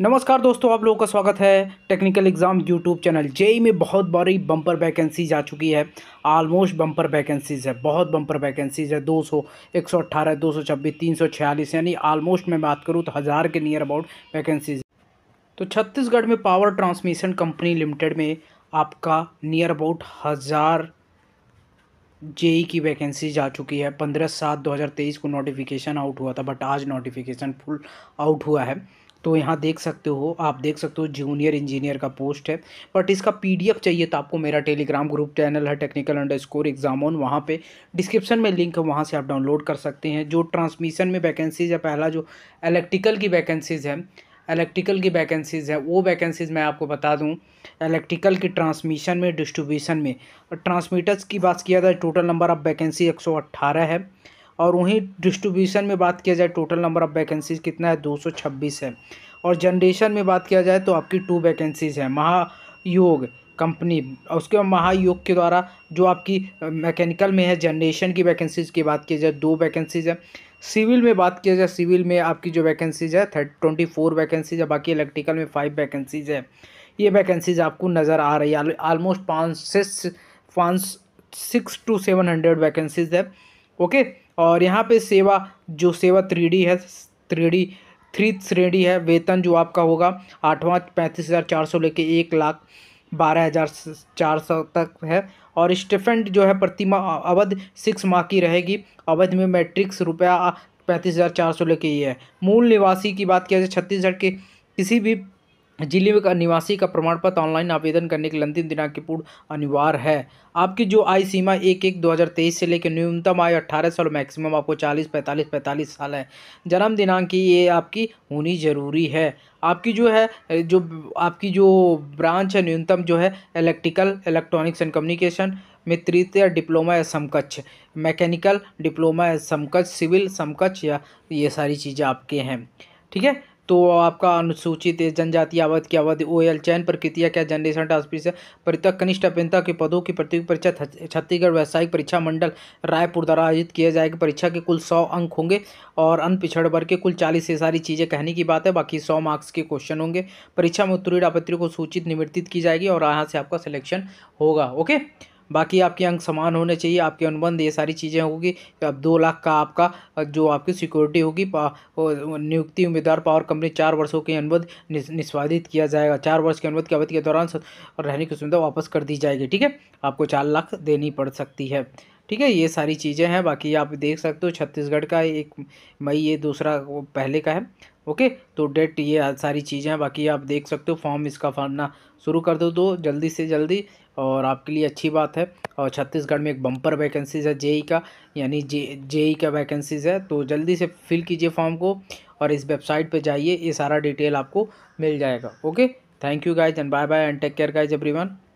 नमस्कार दोस्तों आप लोगों का स्वागत है technical exam YouTube channel JE में बहुत बड़ी बम्पर वैकेंसीज आ चुकी है आलमोस्ट बम्पर वैकेंसीज है बहुत बम्पर वैकेंसीज है 200, 118, 226, 346 यानी आलमोस्ट मैं बात करूँ तो हज़ार के नियर अबाउट वैकेंसीज तो छत्तीसगढ़ में पावर ट्रांसमिशन कंपनी लिमिटेड में आपका नियर अबाउट हज़ार जेई की वैकेंसीज आ चुकी है पंद्रह सात दो हज़ार तेईस को नोटिफिकेशन आउट हुआ था बट आज नोटिफिकेशन फुल आउट हुआ है तो यहाँ देख सकते हो आप देख सकते हो जूनियर इंजीनियर का पोस्ट है बट इसका पीडीएफ चाहिए तो आपको मेरा टेलीग्राम ग्रुप चैनल है technical underscore exam on वहाँ पर डिस्क्रिप्शन में लिंक है वहाँ से आप डाउनलोड कर सकते हैं जो ट्रांसमिशन में वैकेंसीज है पहला जो इलेक्ट्रिकल की वैकेंसीज है इलेक्ट्रिकल की वैकेंसीज़ है वो वैकेंसीज़ मैं आपको बता दूँ इलेक्ट्रिकल की ट्रांसमिशन में डिस्ट्रीब्यूशन में ट्रांसमीटर्स की बात किया जाए टोटल नंबर ऑफ़ वैकेंसी एक है और वहीं डिस्ट्रीब्यूशन में बात किया जाए टोटल नंबर ऑफ़ वैकेंसीज़ कितना है छब्बीस है और जनरेशन में बात किया जाए तो आपकी टू वैकेंसीज़ हैं महायोग कंपनी उसके बाद महायोग के द्वारा जो आपकी मैकेनिकल में है जनरेशन की वैकेंसीज़ की बात की जाए दो वैकेंसीज़ है सिविल में बात किया जाए सिविल में आपकी जो वैकेंसीज़ है थर्ट ट्वेंटी फोर वैकेंसीज़ है बाकी इलेक्ट्रिकल में फाइव वैकेंसीज़ है ये वैकेंसीज़ आपको नज़र आ रही है ऑलमोस्ट पाँच से पाँच six to seven hundred vacancies है ओके और यहाँ पे सेवा जो सेवा थ्री है थ्री थ्री श्रेणी है वेतन जो आपका होगा आठवां पैंतीस हज़ार चार सौ लेके एक लाख बारह हज़ार चार सौ तक है और स्टेफेंट जो है प्रतिमा अवध सिक्स माह की रहेगी अवध में मैट्रिक्स रुपया पैंतीस हज़ार चार सौ लेके ये है मूल निवासी की बात किया जाए छत्तीसगढ़ के किसी भी जिले में निवासी का प्रमाण पत्र ऑनलाइन आवेदन करने के लिए अंतिम दिनांक की पूर्ण अनिवार्य है आपकी जो आय सीमा एक एक दो हज़ार तेईस से लेकर न्यूनतम आय अट्ठारह साल मैक्सिमम आपको चालीस पैंतालीस पैंतालीस साल है जन्म दिनांक की ये आपकी होनी ज़रूरी है आपकी जो है जो आपकी जो ब्रांच है न्यूनतम जो है इलेक्ट्रिकल इलेक्ट्रॉनिक्स एंड कम्युनिकेशन में तृतीय डिप्लोमा या समकक्ष मैकेनिकल डिप्लोमा या समकक्ष सिविल समकक्ष या ये सारी चीज़ें आपके हैं ठीक है तो आपका अनुसूचित जनजाति आवाद की आवाद ओ एल चयन प्रक्रिया क्या जनरेशन टास्क से परितक कनिष्ठ अभियंता के पदों की प्रतियोगी परीक्षा छत्तीसगढ़ व्यावसायिक परीक्षा मंडल रायपुर द्वारा आयोजित किया जाएगा परीक्षा के कुल सौ अंक होंगे और अन पिछड़ वर्ग के कुल चालीस ये सारी चीज़ें कहने की बात है बाकी सौ मार्क्स के क्वेश्चन होंगे परीक्षा में उत्तीर्ण आपत्तियों को सूचित निवर्तित की जाएगी और यहाँ से आपका सिलेक्शन होगा ओके बाकी आपके अंक समान होने चाहिए आपके अनुबंध ये सारी चीज़ें होगी अब दो लाख का आपका जो आपकी सिक्योरिटी होगी नियुक्ति उम्मीदवार पावर कंपनी चार वर्षों के अनुबंध निष्पादित किया जाएगा चार वर्ष के अनुबंध की अवधि के दौरान रहने की सुविधा वापस कर दी जाएगी ठीक है आपको चार लाख देनी पड़ सकती है ठीक है ये सारी चीज़ें हैं बाकी आप देख सकते हो छत्तीसगढ़ का एक मई ये दूसरा पहले का है ओके तो डेट ये सारी चीज़ें हैं बाकी आप देख सकते हो फॉर्म इसका भरना शुरू कर दो तो जल्दी से जल्दी और आपके लिए अच्छी बात है और छत्तीसगढ़ में एक बम्पर वैकेंसीज है जेई का यानी जे जेई का वैकेंसीज है तो जल्दी से फिल कीजिए फॉर्म को और इस वेबसाइट पे जाइए ये सारा डिटेल आपको मिल जाएगा okay thank you guys and bye bye and take care guys every